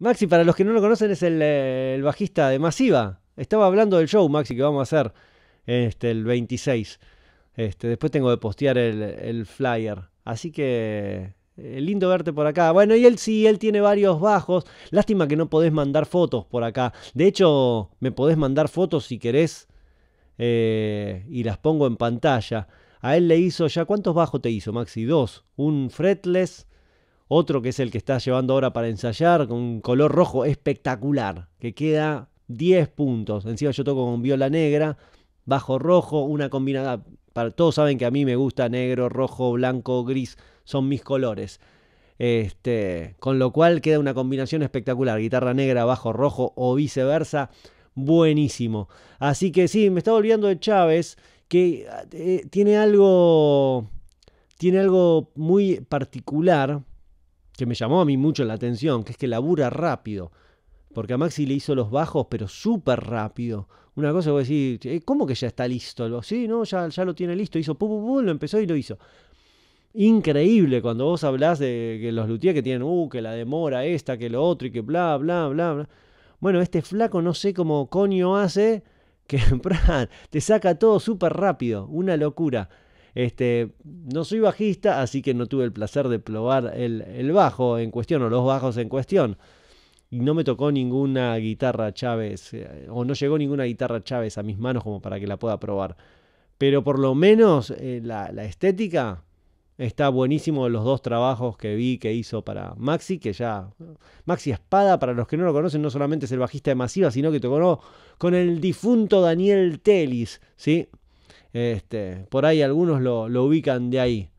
Maxi, para los que no lo conocen, es eh, el, bajista de Masiva. Estaba hablando del show, Maxi, que vamos a hacer este, el 26. Este, después tengo que postear el, flyer. Así que eh, lindo verte por acá. Bueno, y él sí, él tiene varios bajos. Lástima que no podés mandar fotos por acá. De hecho, me podés mandar fotos si querés eh, y las pongo en pantalla. A él le hizo ya, ¿cuántos bajos te hizo, Maxi? Dos. Un fretless otro que es el que está llevando ahora para ensayar, con un color rojo espectacular, que queda 10 puntos. Encima yo toco con viola negra, bajo rojo, una combinada. Para, todos saben que a mí me gusta negro, rojo, blanco, gris, son mis colores. Este, con lo cual queda una combinación espectacular, guitarra negra, bajo rojo o viceversa, buenísimo. Así que sí, me está olvidando de Chávez, que eh, tiene algo tiene algo muy particular que me llamó a mí mucho la atención, que es que labura rápido. Porque a Maxi le hizo los bajos, pero súper rápido. Una cosa voy a decir, ¿cómo que ya está listo? Sí, no, ya, ya lo tiene listo. Hizo pum, pum, pum, lo empezó y lo hizo. Increíble cuando vos hablás de que los luthiers que tienen, uh, que la demora esta, que lo otro y que bla, bla, bla, bla. Bueno, este flaco no sé cómo coño hace que te saca todo súper rápido. Una locura. Este, no soy bajista, así que no tuve el placer de probar el, bajo en cuestión o los bajos en cuestión. Y no me tocó ninguna guitarra Chávez, eh, o no llegó ninguna guitarra Chávez a mis manos como para que la pueda probar. Pero por lo menos eh, la, estética Está buenísimo los dos trabajos que vi que hizo para Maxi, que ya. Maxi Espada, para los que no lo conocen, no solamente es el bajista de Masiva, sino que tocó con el difunto Daniel Telis, ¿sí? Este, por ahí algunos lo, ubican de ahí.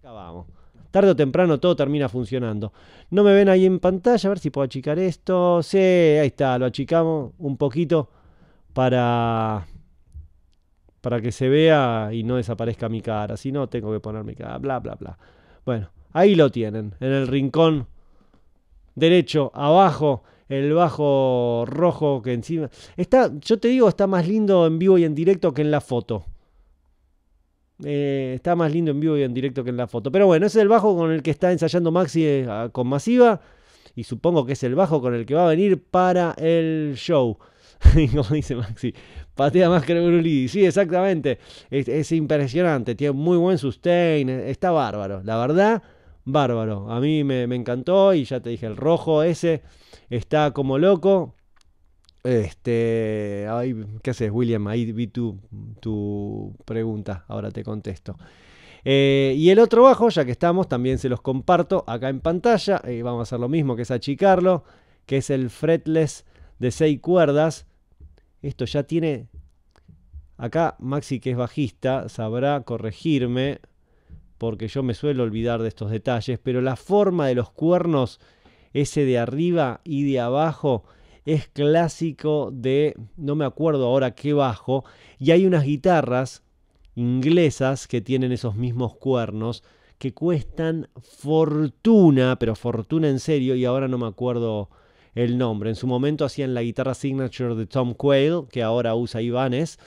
Acá vamos. Tarde o temprano todo termina funcionando. No me ven ahí en pantalla, a ver si puedo achicar esto. Sí, ahí está, lo achicamos un poquito para, para que se vea y no desaparezca mi cara. Si no, tengo que poner mi cara, bla, bla, bla. Bueno, ahí lo tienen, en el rincón derecho, abajo el bajo rojo que encima... Está, yo te digo, está más lindo en vivo y en directo que en la foto. Eh, está más lindo en vivo y en directo que en la foto. Pero bueno, ese es el bajo con el que está ensayando Maxi eh, con Masiva. Y supongo que es el bajo con el que va a venir para el show. Como dice Maxi, patea más que Brulidi. Sí, exactamente. es impresionante. Tiene muy buen sustain. Está bárbaro. La verdad bárbaro. A mí me, encantó y ya te dije, el rojo ese está como loco. Este, ay, ¿qué haces, William? Ahí vi tu, pregunta, ahora te contesto. Eh, y el otro bajo, ya que estamos, también se los comparto acá en pantalla. Eh, vamos a hacer lo mismo, que es achicarlo, que es el fretless de seis cuerdas. Esto ya tiene... Acá Maxi, que es bajista, sabrá corregirme porque yo me suelo olvidar de estos detalles, pero la forma de los cuernos, ese de arriba y de abajo, es clásico de, no me acuerdo ahora qué bajo, y hay unas guitarras inglesas que tienen esos mismos cuernos que cuestan fortuna, pero fortuna en serio, y ahora no me acuerdo el nombre. En su momento hacían la guitarra signature de Tom Quayle, que ahora usa Ibanez,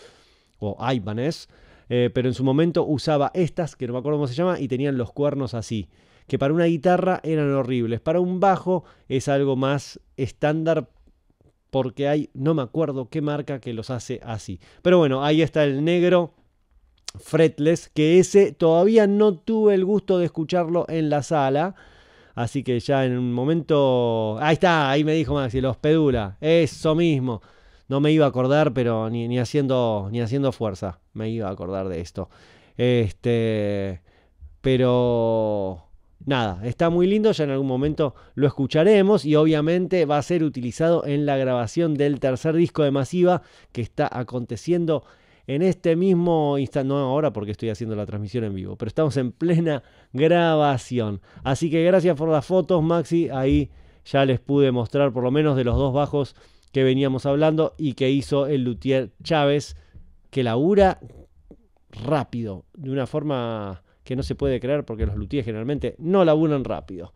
o Ibanez, eh, pero en su momento usaba estas, que no me acuerdo cómo se llama, y tenían los cuernos así, que para una guitarra eran horribles, para un bajo es algo más estándar porque hay, no me acuerdo qué marca que los hace así. Pero bueno, ahí está el negro fretless, que ese todavía no tuve el gusto de escucharlo en la sala. Así que ya en un momento... Ahí está, ahí me dijo Maxi, los pedula. Eso mismo no me iba a acordar, pero ni, haciendo, ni haciendo fuerza me iba a acordar de esto. Este, pero nada, está muy lindo, ya en algún momento lo escucharemos y obviamente va a ser utilizado en la grabación del tercer disco de Masiva que está aconteciendo en este mismo instante, no ahora porque estoy haciendo la transmisión en vivo, pero estamos en plena grabación. Así que gracias por las fotos, Maxi, ahí ya les pude mostrar por lo menos de los dos bajos que veníamos hablando y que hizo el luthier Chávez, que labura rápido, de una forma que no se puede creer porque los luthiers generalmente no laburan rápido.